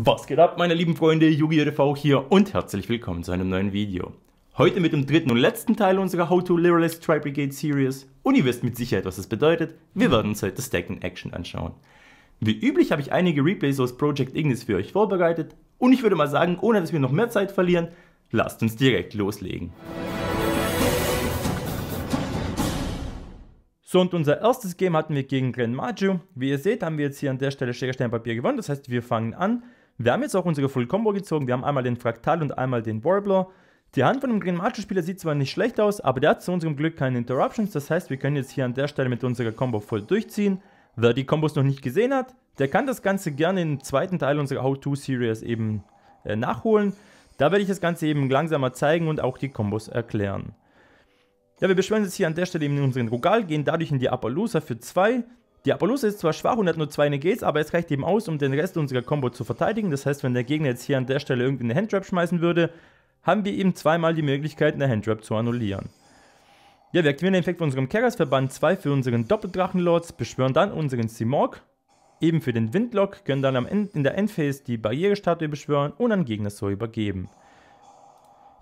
Was geht ab, meine lieben Freunde, YugiRV hier und herzlich willkommen zu einem neuen Video. Heute mit dem dritten und letzten Teil unserer How to Literalist Tri Brigade Series und ihr wisst mit Sicherheit, was das bedeutet. Wir werden uns heute das Stack in Action anschauen. Wie üblich habe ich einige Replays aus Project Ignis für euch vorbereitet und ich würde mal sagen, ohne dass wir noch mehr Zeit verlieren, lasst uns direkt loslegen. So, und unser erstes Game hatten wir gegen Maju. Wie ihr seht, haben wir jetzt hier an der Stelle Schlägersteinpapier gewonnen. Das heißt, wir fangen an. Wir haben jetzt auch unsere Full Combo gezogen. Wir haben einmal den Fraktal und einmal den Warbler. Die Hand von dem Green Macho Spieler sieht zwar nicht schlecht aus, aber der hat zu unserem Glück keine Interruptions. Das heißt, wir können jetzt hier an der Stelle mit unserer Combo voll durchziehen. Wer die Combos noch nicht gesehen hat, der kann das Ganze gerne im zweiten Teil unserer How-To-Series eben äh, nachholen. Da werde ich das Ganze eben langsamer zeigen und auch die Combos erklären. Ja, wir beschweren jetzt hier an der Stelle eben unseren Rogal, gehen dadurch in die Appaloosa für 2. Die Apollosa ist zwar schwach und hat nur zwei Negates, aber es reicht eben aus, um den Rest unserer Combo zu verteidigen. Das heißt, wenn der Gegner jetzt hier an der Stelle irgendwie eine Handtrap schmeißen würde, haben wir eben zweimal die Möglichkeit, eine Handtrap zu annullieren. Ja, wir aktivieren den Effekt von unserem Keras, verbannen zwei für unseren Doppeldrachenlords, beschwören dann unseren Simorg, eben für den Windlock, können dann am End, in der Endphase die Barrierestatue beschwören und an Gegner so übergeben.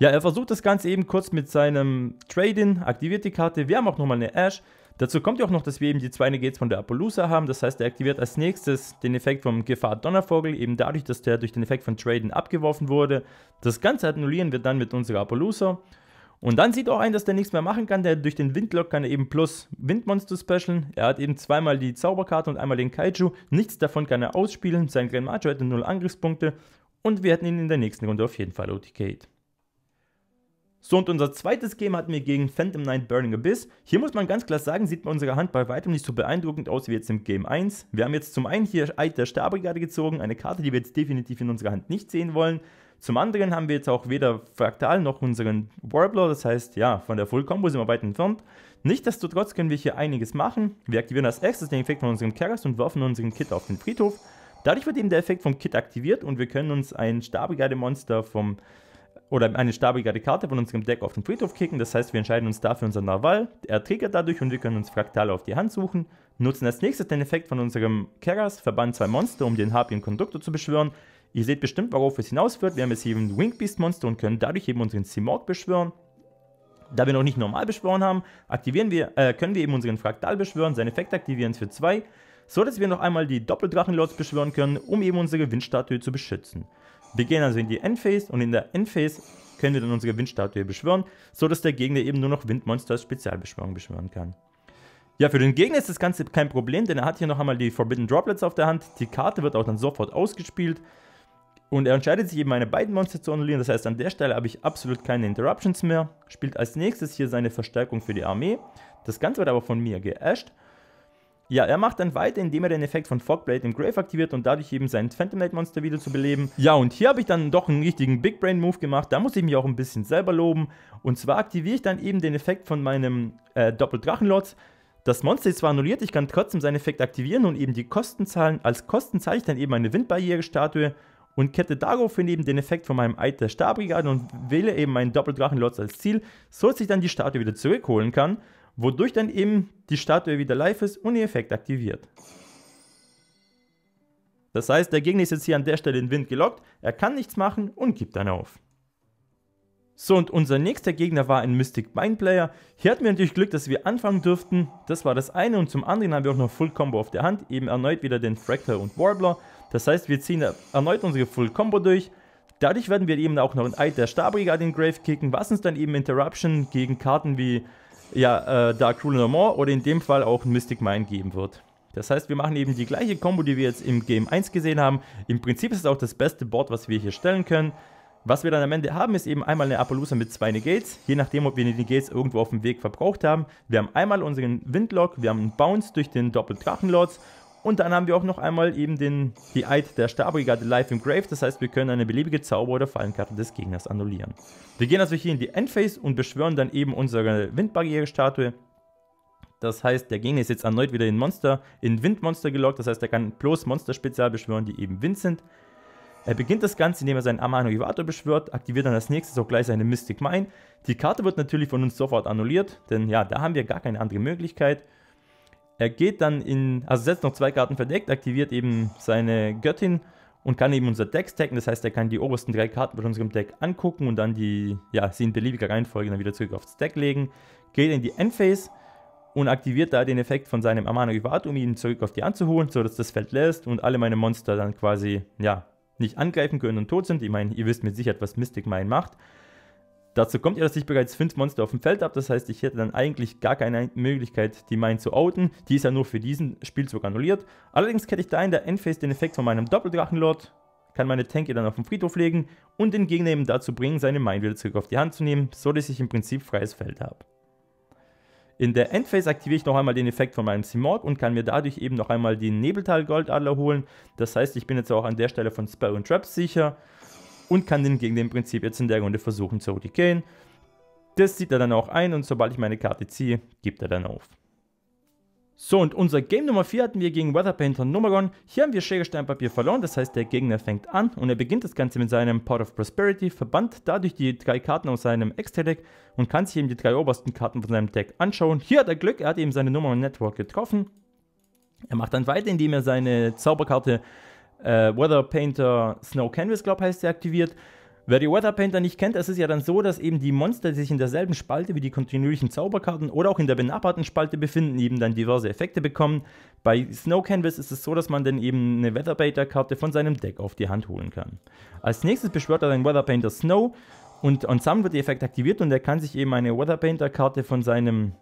Ja, er versucht das Ganze eben kurz mit seinem Trade-In, aktiviert die Karte, wir haben auch nochmal eine Ash, Dazu kommt ja auch noch, dass wir eben die zwei Negates von der Appaloosa haben. Das heißt, er aktiviert als nächstes den Effekt vom Gefahr Donnervogel, eben dadurch, dass der durch den Effekt von Traden abgeworfen wurde. Das Ganze annullieren wir dann mit unserer Appaloosa. Und dann sieht auch ein, dass der nichts mehr machen kann. Der durch den Windlock kann er eben plus Windmonster specialen. Er hat eben zweimal die Zauberkarte und einmal den Kaiju. Nichts davon kann er ausspielen. Sein Grand Macho hätte null Angriffspunkte. Und wir hätten ihn in der nächsten Runde auf jeden Fall OTK'd. So, und unser zweites Game hatten wir gegen Phantom Knight Burning Abyss. Hier muss man ganz klar sagen, sieht unsere Hand bei weitem nicht so beeindruckend aus wie jetzt im Game 1. Wir haben jetzt zum einen hier Eid der Starbrigade gezogen, eine Karte, die wir jetzt definitiv in unserer Hand nicht sehen wollen. Zum anderen haben wir jetzt auch weder Fraktal noch unseren Warbler, das heißt, ja, von der Full Combo sind wir weit entfernt. Nichtsdestotrotz können wir hier einiges machen. Wir aktivieren als erstes den Effekt von unserem Keras und werfen unseren Kit auf den Friedhof. Dadurch wird eben der Effekt vom Kit aktiviert und wir können uns ein Starbrigade-Monster vom oder eine stabiligere Karte von unserem Deck auf den Friedhof kicken. Das heißt, wir entscheiden uns dafür unseren Nawal. Er triggert dadurch und wir können uns Fraktale auf die Hand suchen. Nutzen als nächstes den Effekt von unserem Keras, verbannen zwei Monster, um den Harpien Konduktor zu beschwören. Ihr seht bestimmt, worauf es hinausführt. Wir haben jetzt hier ein Wingbeast Monster und können dadurch eben unseren Simorg beschwören. Da wir noch nicht normal beschworen haben, aktivieren wir, äh, können wir eben unseren Fraktal beschwören, seinen Effekt aktivieren für zwei, so dass wir noch einmal die Doppeldrachenlords beschwören können, um eben unsere Windstatue zu beschützen. Wir gehen also in die Endphase und in der Endphase können wir dann unsere Windstatue beschwören, sodass der Gegner eben nur noch Windmonster als Spezialbeschwörung beschwören kann. Ja, für den Gegner ist das Ganze kein Problem, denn er hat hier noch einmal die Forbidden Droplets auf der Hand. Die Karte wird auch dann sofort ausgespielt. Und er entscheidet sich eben, meine beiden Monster zu annullieren. Das heißt, an der Stelle habe ich absolut keine Interruptions mehr. Spielt als nächstes hier seine Verstärkung für die Armee. Das Ganze wird aber von mir geasht. Ja, er macht dann weiter, indem er den Effekt von Fogblade im Grave aktiviert und dadurch eben sein Phantom Blade Monster wieder zu beleben. Ja, und hier habe ich dann doch einen richtigen Big Brain Move gemacht. Da muss ich mich auch ein bisschen selber loben. Und zwar aktiviere ich dann eben den Effekt von meinem äh, Doppeldrachenlord. Das Monster ist zwar annulliert, ich kann trotzdem seinen Effekt aktivieren und eben die Kosten zahlen. Als Kosten zahle ich dann eben eine Windbarriere-Statue und kette daraufhin eben den Effekt von meinem Eid der Starbrigade und wähle eben meinen Doppeldrachenlord als Ziel, so dass ich dann die Statue wieder zurückholen kann wodurch dann eben die Statue wieder live ist und ihr Effekt aktiviert. Das heißt, der Gegner ist jetzt hier an der Stelle in Wind gelockt, er kann nichts machen und gibt dann auf. So, und unser nächster Gegner war ein Mystic Mind Player. Hier hatten wir natürlich Glück, dass wir anfangen durften. Das war das eine und zum anderen haben wir auch noch Full Combo auf der Hand. Eben erneut wieder den Fractal und Warbler. Das heißt, wir ziehen erneut unsere Full Combo durch. Dadurch werden wir eben auch noch ein Eid der Starbrigade in Grave kicken, was uns dann eben Interruption gegen Karten wie ja, äh, Dark Rule No More oder in dem Fall auch Mystic Mind geben wird. Das heißt, wir machen eben die gleiche Combo, die wir jetzt im Game 1 gesehen haben. Im Prinzip ist es auch das beste Board, was wir hier stellen können. Was wir dann am Ende haben, ist eben einmal eine Appaloosa mit zwei Negates, je nachdem, ob wir die Negates irgendwo auf dem Weg verbraucht haben. Wir haben einmal unseren Windlock, wir haben einen Bounce durch den Doppeldrachenlords und dann haben wir auch noch einmal eben den, die Eid der Starbrigade live im Grave. Das heißt, wir können eine beliebige Zauber- oder Fallenkarte des Gegners annullieren. Wir gehen also hier in die Endphase und beschwören dann eben unsere Windbarriere-Statue. Das heißt, der Gegner ist jetzt erneut wieder in Monster, in Windmonster gelockt. Das heißt, er kann bloß Monster spezial beschwören, die eben Wind sind. Er beginnt das Ganze, indem er seinen Amano Ivato beschwört, aktiviert dann als nächstes auch gleich seine Mystic Mine. Die Karte wird natürlich von uns sofort annulliert, denn ja, da haben wir gar keine andere Möglichkeit. Er geht dann in, also setzt noch zwei Karten verdeckt, aktiviert eben seine Göttin und kann eben unser Deck stacken. Das heißt, er kann die obersten drei Karten von unserem Deck angucken und dann die, ja, sie in beliebiger Reihenfolge dann wieder zurück aufs Deck legen. Geht in die Endphase und aktiviert da den Effekt von seinem Amano Ivat, um ihn zurück auf die anzuholen, sodass das Feld lässt und alle meine Monster dann quasi, ja, nicht angreifen können und tot sind. Ich meine, ihr wisst mit Sicherheit, was Mystic Mine macht. Dazu kommt ja, dass ich bereits 5 Monster auf dem Feld habe. Das heißt, ich hätte dann eigentlich gar keine Möglichkeit, die Mine zu outen. Die ist ja nur für diesen Spielzug annulliert. Allerdings hätte ich da in der Endphase den Effekt von meinem Doppeldrachenlord, kann meine Tanke dann auf den Friedhof legen und den Gegner eben dazu bringen, seine Mine wieder zurück auf die Hand zu nehmen, so dass ich im Prinzip freies Feld habe. In der Endphase aktiviere ich noch einmal den Effekt von meinem Simorg und kann mir dadurch eben noch einmal den Nebeltal Goldadler holen. Das heißt, ich bin jetzt auch an der Stelle von Spell und Trap sicher und kann den gegen dem Prinzip jetzt in der Runde versuchen zu OTKen. Das sieht er dann auch ein und sobald ich meine Karte ziehe, gibt er dann auf. So, und unser Game Nummer 4 hatten wir gegen Weatherpainter Numeron. Hier haben wir Schere, verloren, das heißt, der Gegner fängt an und er beginnt das Ganze mit seinem Pot of Prosperity, verbannt dadurch die drei Karten aus seinem Extra-Deck und kann sich eben die drei obersten Karten von seinem Deck anschauen. Hier hat er Glück, er hat eben seine Numeron Network getroffen. Er macht dann weiter, indem er seine Zauberkarte äh, Weather Painter Snow Canvas, glaube heißt der, aktiviert. Wer die Weather Painter nicht kennt, es ist ja dann so, dass eben die Monster, die sich in derselben Spalte wie die kontinuierlichen Zauberkarten oder auch in der benachbarten Spalte befinden, eben dann diverse Effekte bekommen. Bei Snow Canvas ist es so, dass man dann eben eine Weather Painter Karte von seinem Deck auf die Hand holen kann. Als nächstes beschwört er den Weather Painter Snow und on Summon wird der Effekt aktiviert und er kann sich eben eine Weather Painter Karte von seinem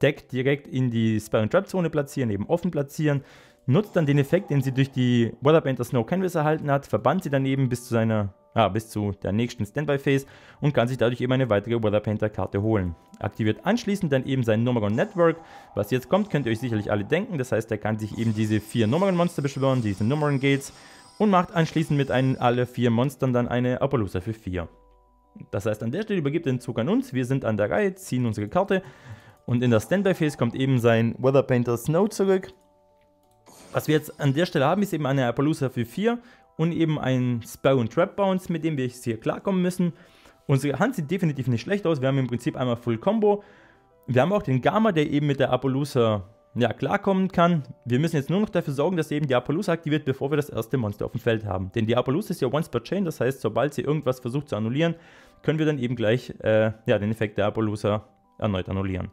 Deck direkt in die Spell and Trap Zone platzieren, eben offen platzieren nutzt dann den Effekt, den sie durch die Weatherband der Snow Canvas erhalten hat, verbannt sie dann eben bis zu seiner ah, bis zu der nächsten Standby-Phase und kann sich dadurch eben eine weitere Weatherpainter-Karte holen. Aktiviert anschließend dann eben sein Nomagon Network. Was jetzt kommt, könnt ihr euch sicherlich alle denken. Das heißt, er kann sich eben diese vier Nomagon-Monster beschwören, diese Nomagon-Gates und macht anschließend mit einen, alle vier Monstern dann eine Apollosa für vier. Das heißt, an der Stelle übergibt den Zug an uns, wir sind an der Reihe, ziehen unsere Karte und in der Standby-Phase kommt eben sein Weatherpainter Snow zurück was wir jetzt an der Stelle haben, ist eben eine Appaloosa für 4 und eben ein Spell und Trap Bounce, mit dem wir jetzt hier klarkommen müssen. Unsere Hand sieht definitiv nicht schlecht aus. Wir haben im Prinzip einmal Full Combo. Wir haben auch den Gamma, der eben mit der Appaloosa ja, klarkommen kann. Wir müssen jetzt nur noch dafür sorgen, dass eben die Appaloosa aktiviert, bevor wir das erste Monster auf dem Feld haben. Denn die Appaloosa ist ja Once per Chain, das heißt, sobald sie irgendwas versucht zu annullieren, können wir dann eben gleich äh, ja, den Effekt der Appaloosa erneut annullieren.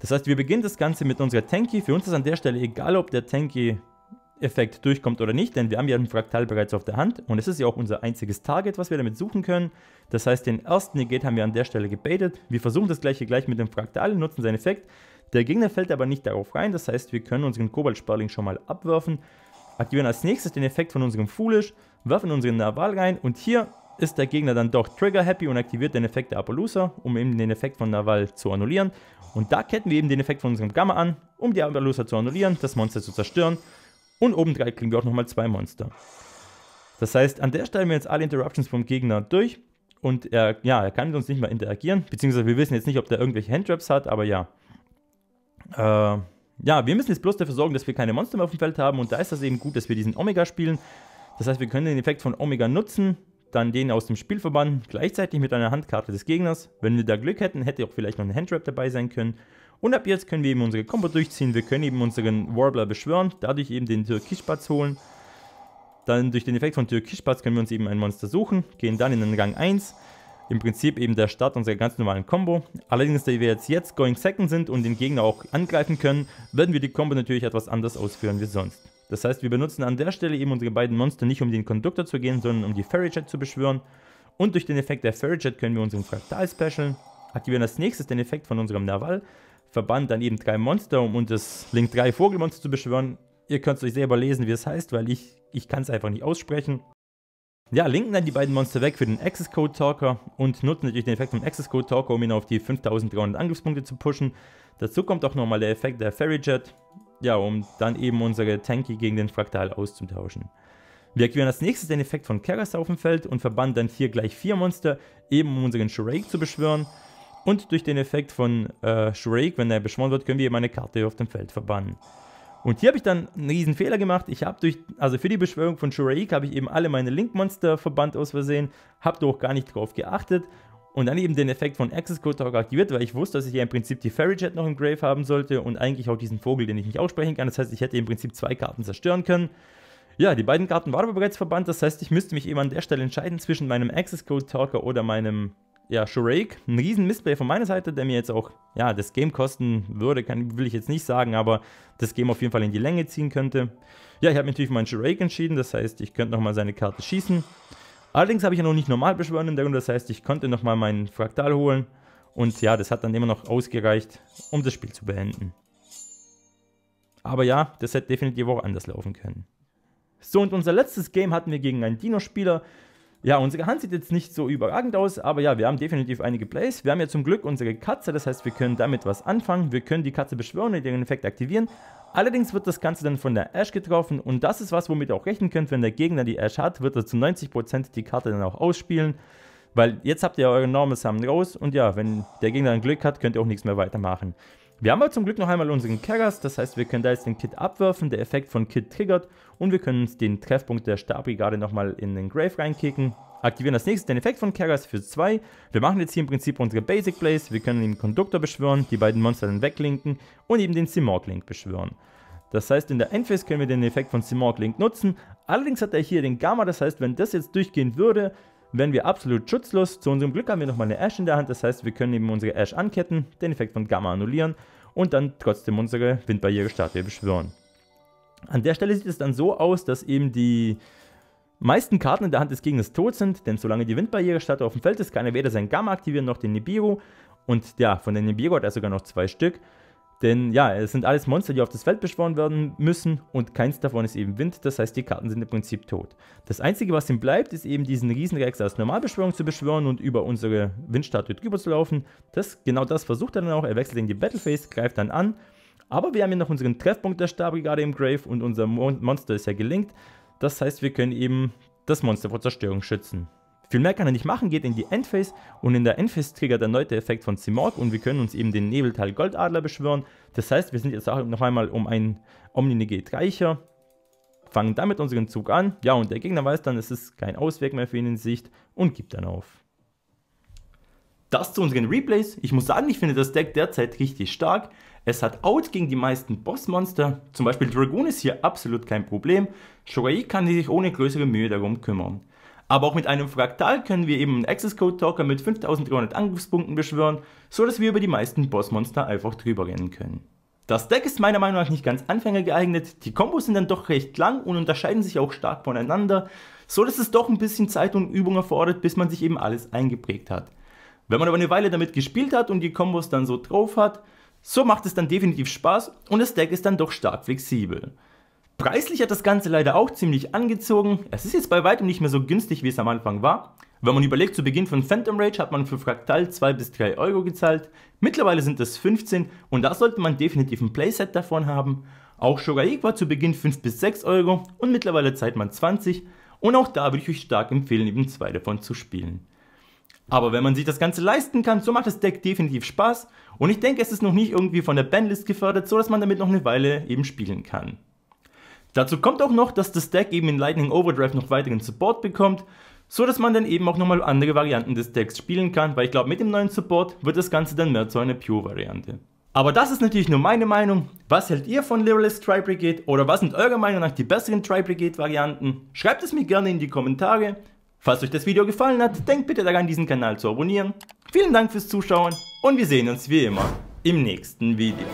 Das heißt, wir beginnen das Ganze mit unserer Tanky. Für uns ist an der Stelle egal, ob der Tanky-Effekt durchkommt oder nicht, denn wir haben ja ein Fraktal bereits auf der Hand und es ist ja auch unser einziges Target, was wir damit suchen können. Das heißt, den ersten Negate haben wir an der Stelle gebaitet. Wir versuchen das gleiche gleich mit dem Fraktal, nutzen seinen Effekt. Der Gegner fällt aber nicht darauf rein, das heißt, wir können unseren kobalt sperling schon mal abwerfen. Aktivieren als nächstes den Effekt von unserem Foolish, werfen unseren Narwal rein und hier ist der Gegner dann doch trigger-happy und aktiviert den Effekt der Appaloosa, um eben den Effekt von Naval zu annullieren. Und da ketten wir eben den Effekt von unserem Gamma an, um die Appaloosa zu annullieren, das Monster zu zerstören. Und obendrein kriegen wir auch nochmal zwei Monster. Das heißt, an der Stelle haben wir jetzt alle Interruptions vom Gegner durch. Und er, ja, er kann mit uns nicht mehr interagieren. Beziehungsweise wir wissen jetzt nicht, ob der irgendwelche Handtraps hat, aber ja. Äh, ja, wir müssen jetzt bloß dafür sorgen, dass wir keine Monster mehr auf dem Feld haben. Und da ist das eben gut, dass wir diesen Omega spielen. Das heißt, wir können den Effekt von Omega nutzen, dann den aus dem Spiel verbannen, gleichzeitig mit einer Handkarte des Gegners. Wenn wir da Glück hätten, hätte auch vielleicht noch ein Handtrap dabei sein können. Und ab jetzt können wir eben unsere Combo durchziehen. Wir können eben unseren Warbler beschwören, dadurch eben den Türkischpatz holen. Dann durch den Effekt von Türkischpatz können wir uns eben ein Monster suchen, gehen dann in den Gang 1. Im Prinzip eben der Start unserer ganz normalen Combo. Allerdings, da wir jetzt, jetzt Going Second sind und den Gegner auch angreifen können, werden wir die Combo natürlich etwas anders ausführen wie sonst. Das heißt, wir benutzen an der Stelle eben unsere beiden Monster nicht, um den Konduktor zu gehen, sondern um die Fairy Jet zu beschwören. Und durch den Effekt der Fairy Jet können wir unseren Fraktal specialen, aktivieren als nächstes den Effekt von unserem Nawal. verband dann eben drei Monster, um uns das Link 3 Vogelmonster zu beschwören. Ihr könnt es euch selber lesen, wie es heißt, weil ich, ich kann es einfach nicht aussprechen. Ja, linken dann die beiden Monster weg für den Access Code Talker und nutzen natürlich den Effekt vom Access Code Talker, um ihn auf die 5300 Angriffspunkte zu pushen. Dazu kommt auch nochmal der Effekt der Fairy Jet, ja, um dann eben unsere Tanky gegen den Fraktal auszutauschen. Wir aktivieren als nächstes den Effekt von Keras auf dem Feld und verbannen dann hier gleich vier Monster, eben um unseren Shrek zu beschwören. Und durch den Effekt von äh, Shrek, wenn er beschworen wird, können wir eben eine Karte auf dem Feld verbannen. Und hier habe ich dann einen riesen Fehler gemacht. Ich habe durch, also für die Beschwörung von Shuraik habe ich eben alle meine Link-Monster verbannt aus Versehen, habe doch gar nicht drauf geachtet und dann eben den Effekt von Access Code Talk aktiviert, weil ich wusste, dass ich ja im Prinzip die Fairy Jet noch im Grave haben sollte und eigentlich auch diesen Vogel, den ich nicht aussprechen kann. Das heißt, ich hätte im Prinzip zwei Karten zerstören können. Ja, die beiden Karten waren aber bereits verbannt, das heißt, ich müsste mich eben an der Stelle entscheiden zwischen meinem Access Code Talker oder meinem ja, Shurake. Ein riesen Missplay von meiner Seite, der mir jetzt auch ja, das Game kosten würde, kann, will ich jetzt nicht sagen, aber das Game auf jeden Fall in die Länge ziehen könnte. Ja, ich habe natürlich meinen Shurake entschieden, das heißt, ich könnte nochmal seine Karte schießen. Allerdings habe ich ja noch nicht normal beschwören im Hintergrund, das heißt, ich konnte nochmal meinen Fraktal holen. Und ja, das hat dann immer noch ausgereicht, um das Spiel zu beenden. Aber ja, das hätte definitiv auch anders laufen können. So, und unser letztes Game hatten wir gegen einen Dino-Spieler, ja, unsere Hand sieht jetzt nicht so überragend aus, aber ja, wir haben definitiv einige Plays. Wir haben ja zum Glück unsere Katze, das heißt, wir können damit was anfangen. Wir können die Katze beschwören und ihren Effekt aktivieren. Allerdings wird das Ganze dann von der Ash getroffen und das ist was, womit ihr auch rechnen könnt. Wenn der Gegner die Ash hat, wird er zu 90% die Karte dann auch ausspielen. Weil jetzt habt ihr ja eure Normal Summon raus und ja, wenn der Gegner dann Glück hat, könnt ihr auch nichts mehr weitermachen. Wir haben aber zum Glück noch einmal unseren Keras, das heißt wir können da jetzt den Kit abwerfen, der Effekt von Kit triggert und wir können uns den Treffpunkt der Starbrigade nochmal in den Grave reinkicken. Aktivieren als nächstes den Effekt von Keras für 2. Wir machen jetzt hier im Prinzip unsere Basic Plays. Wir können den Konduktor beschwören, die beiden Monster dann weglinken und eben den Simorg Link beschwören. Das heißt, in der Endphase können wir den Effekt von Simorg Link nutzen. Allerdings hat er hier den Gamma, das heißt, wenn das jetzt durchgehen würde, wenn wir absolut schutzlos, zu unserem Glück haben wir nochmal eine Ash in der Hand, das heißt, wir können eben unsere Ash anketten, den Effekt von Gamma annullieren und dann trotzdem unsere Windbarriere Statue beschwören. An der Stelle sieht es dann so aus, dass eben die meisten Karten in der Hand des Gegners tot sind, denn solange die Windbarriere Statue auf dem Feld ist, kann er weder sein Gamma aktivieren noch den Nibiru und ja, von den Nibiru hat er sogar noch zwei Stück denn ja, es sind alles Monster, die auf das Feld beschworen werden müssen und keins davon ist eben Wind, das heißt die Karten sind im Prinzip tot. Das einzige, was ihm bleibt, ist eben diesen Riesenrex als Normalbeschwörung zu beschwören und über unsere Windstatue drüber zu laufen. Das, genau das versucht er dann auch, er wechselt in die Battleface, greift dann an. Aber wir haben hier noch unseren Treffpunkt der Starbrigade im Grave und unser Monster ist ja gelingt. Das heißt, wir können eben das Monster vor Zerstörung schützen. Viel mehr kann er nicht machen, geht in die Endphase und in der Endphase triggert erneut der Effekt von Simorg und wir können uns eben den Nebelteil Goldadler beschwören. Das heißt, wir sind jetzt auch noch einmal um einen Omni-Negate reicher, fangen damit unseren Zug an, ja und der Gegner weiß dann, es ist kein Ausweg mehr für ihn in Sicht und gibt dann auf. Das zu unseren Replays. Ich muss sagen, ich finde das Deck derzeit richtig stark. Es hat Out gegen die meisten Bossmonster. Zum Beispiel Dragoon ist hier absolut kein Problem. Shogai kann sich ohne größere Mühe darum kümmern. Aber auch mit einem Fraktal können wir eben einen Access Code Talker mit 5300 Angriffspunkten beschwören, so dass wir über die meisten Bossmonster einfach drüber rennen können. Das Deck ist meiner Meinung nach nicht ganz Anfänger geeignet, die Kombos sind dann doch recht lang und unterscheiden sich auch stark voneinander, so dass es doch ein bisschen Zeit und Übung erfordert, bis man sich eben alles eingeprägt hat. Wenn man aber eine Weile damit gespielt hat und die Kombos dann so drauf hat, so macht es dann definitiv Spaß und das Deck ist dann doch stark flexibel. Preislich hat das Ganze leider auch ziemlich angezogen. Es ist jetzt bei weitem nicht mehr so günstig, wie es am Anfang war. Wenn man überlegt, zu Beginn von Phantom Rage hat man für Fraktal 2 bis 3 Euro gezahlt. Mittlerweile sind es 15 und da sollte man definitiv ein Playset davon haben. Auch Shogaik war zu Beginn 5 bis 6 Euro und mittlerweile zahlt man 20 und auch da würde ich euch stark empfehlen, eben zwei davon zu spielen. Aber wenn man sich das Ganze leisten kann, so macht das Deck definitiv Spaß und ich denke, es ist noch nicht irgendwie von der Bandlist gefördert, so dass man damit noch eine Weile eben spielen kann. Dazu kommt auch noch, dass das Deck eben in Lightning Overdrive noch weiteren Support bekommt, so dass man dann eben auch nochmal andere Varianten des Decks spielen kann, weil ich glaube mit dem neuen Support wird das Ganze dann mehr zu einer Pure-Variante. Aber das ist natürlich nur meine Meinung. Was hält ihr von Lyreless Tri Brigade oder was sind eurer Meinung nach die besseren Tri Brigade Varianten? Schreibt es mir gerne in die Kommentare. Falls euch das Video gefallen hat, denkt bitte daran, diesen Kanal zu abonnieren. Vielen Dank fürs Zuschauen und wir sehen uns wie immer im nächsten Video.